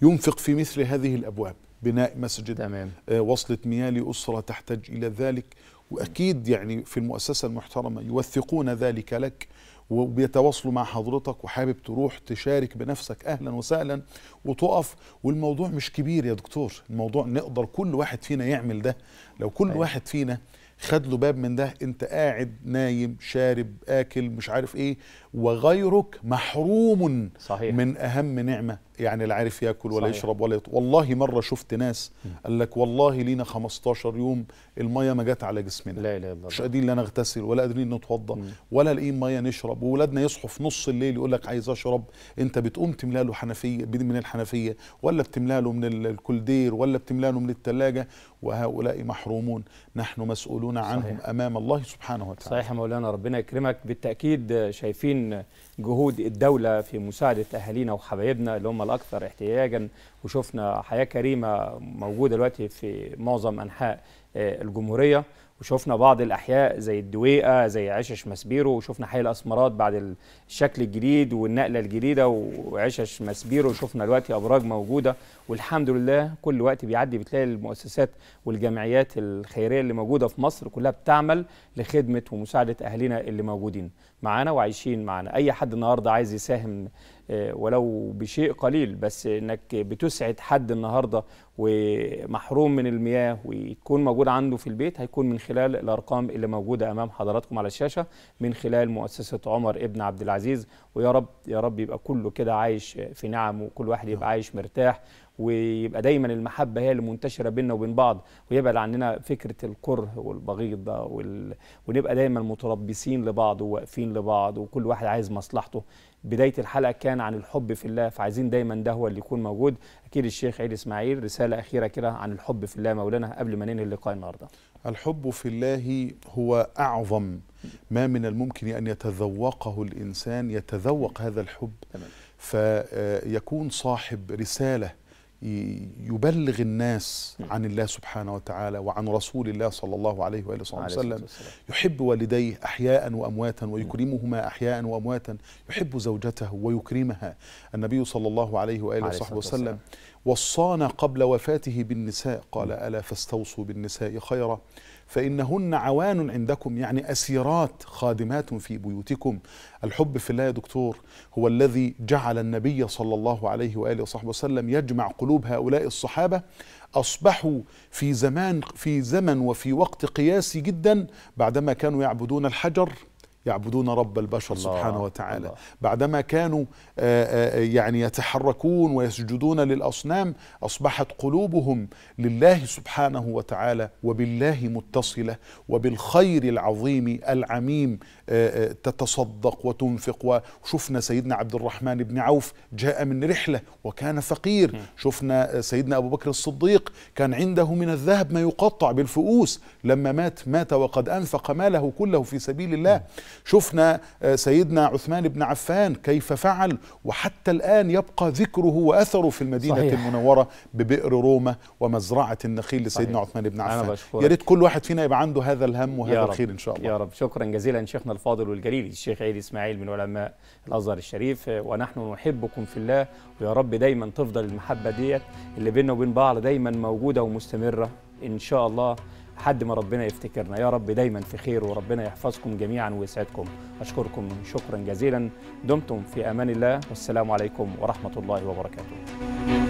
ينفق في مثل هذه الأبواب بناء مسجد تمام. آه، وصلة مياه لأسرة تحتاج إلى ذلك وأكيد يعني في المؤسسة المحترمة يوثقون ذلك لك وبيتواصلوا مع حضرتك وحابب تروح تشارك بنفسك اهلا وسهلا وتقف والموضوع مش كبير يا دكتور الموضوع نقدر كل واحد فينا يعمل ده لو كل أيوة. واحد فينا خد له باب من ده انت قاعد نايم شارب اكل مش عارف ايه وغيرك محروم صحيح. من أهم نعمة يعني لا عارف ياكل ولا صحيح. يشرب ولا يط... والله مرة شفت ناس قال لك والله لينا 15 يوم المية ما جت على جسمنا لا لا مش قادرين لا نغتسل ولا قادرين نتوضى ولا لاقيين مية نشرب وولادنا يصحوا في نص الليل يقول لك عايز أشرب أنت بتقوم تملا له حنفية من الحنفية ولا بتملا له من الكولدير ولا بتملا له من الثلاجة وهؤلاء محرومون نحن مسؤولون عنهم صحيح. أمام الله سبحانه وتعالى صحيح مولانا ربنا يكرمك بالتأكيد شايفين Amen جهود الدولة في مساعدة أهالينا وحبايبنا اللي هم الأكثر احتياجا وشفنا حياة كريمة موجودة دلوقتي في معظم أنحاء آه، الجمهورية وشفنا بعض الأحياء زي الدويقة زي عشش مسبيرو وشفنا حي الأسمرات بعد الشكل الجديد والنقلة الجديدة وعشش مسبيرو وشفنا دلوقتي أبراج موجودة والحمد لله كل وقت بيعدي بتلاقي المؤسسات والجمعيات الخيرية اللي موجودة في مصر كلها بتعمل لخدمة ومساعدة أهالينا اللي موجودين معانا وعايشين معانا أي حد حد النهارده عايز يساهم آه، ولو بشيء قليل بس انك بتسعد حد النهارده ومحروم من المياه وتكون موجود عنده في البيت هيكون من خلال الارقام اللي موجوده امام حضراتكم على الشاشه من خلال مؤسسه عمر ابن عبد العزيز ويا رب يا رب يبقى كله كده عايش في نعم وكل واحد يبقى عايش مرتاح ويبقى دايما المحبه هي اللي منتشره بيننا وبين بعض ويبعد عننا فكره الكره والبغيضه وال... ونبقى دايما متربصين لبعض وواقفين لبعض وكل واحد عايز مصلحته بدايه الحلقه كان عن الحب في الله فعايزين دايما ده هو اللي يكون موجود اكيد الشيخ عيد اسماعيل رساله اخيره كده عن الحب في الله مولانا قبل ما ننهي اللقاء النهارده الحب في الله هو اعظم ما من الممكن ان يتذوقه الانسان يتذوق هذا الحب تمام. فيكون صاحب رساله يبلغ الناس عن الله سبحانه وتعالى وعن رسول الله صلى الله عليه وآله وصحبه وسلم يحب والديه أحياء وأمواتا ويكرمهما أحياء وأمواتا يحب زوجته ويكرمها النبي صلى الله عليه وآله وصحبه وسلم وصانا قبل وفاته بالنساء قال ألا فاستوصوا بالنساء خيرا فإنهن عوان عندكم يعني أسيرات خادمات في بيوتكم الحب في الله يا دكتور هو الذي جعل النبي صلى الله عليه وآله وصحبه وسلم يجمع قلوب هؤلاء الصحابة أصبحوا في زمان في زمن وفي وقت قياسي جدا بعدما كانوا يعبدون الحجر يعبدون رب البشر الله سبحانه وتعالى الله بعدما كانوا آه، آه، آه، يعني يتحركون ويسجدون للأصنام أصبحت قلوبهم لله سبحانه وتعالى وبالله متصلة وبالخير العظيم العميم تتصدق وتنفق وشفنا سيدنا عبد الرحمن بن عوف جاء من رحلة وكان فقير شفنا سيدنا أبو بكر الصديق كان عنده من الذهب ما يقطع بالفؤوس لما مات مات وقد أنفق ماله كله في سبيل الله شفنا آه، سيدنا عثمان بن عفان كيف فعل وحتى الآن يبقى ذكره وأثره في المدينة صحيح. المنورة ببئر روما ومزرعة النخيل لسيدنا صحيح. عثمان بن عفان يا ريت كل واحد فينا يبقى عنده هذا الهم وهذا الخير إن شاء الله يا رب شكرا جزيلا شيخنا الفاضل والجليل الشيخ عيد إسماعيل من علماء الأزهر الشريف آه، ونحن نحبكم في الله ويا رب دايما تفضل المحبة ديت اللي بيننا وبين بعض دايما موجودة ومستمرة إن شاء الله لحد ما ربنا يفتكرنا يا رب دايما في خير وربنا يحفظكم جميعا ويسعدكم أشكركم شكرا جزيلا دمتم في أمان الله والسلام عليكم ورحمة الله وبركاته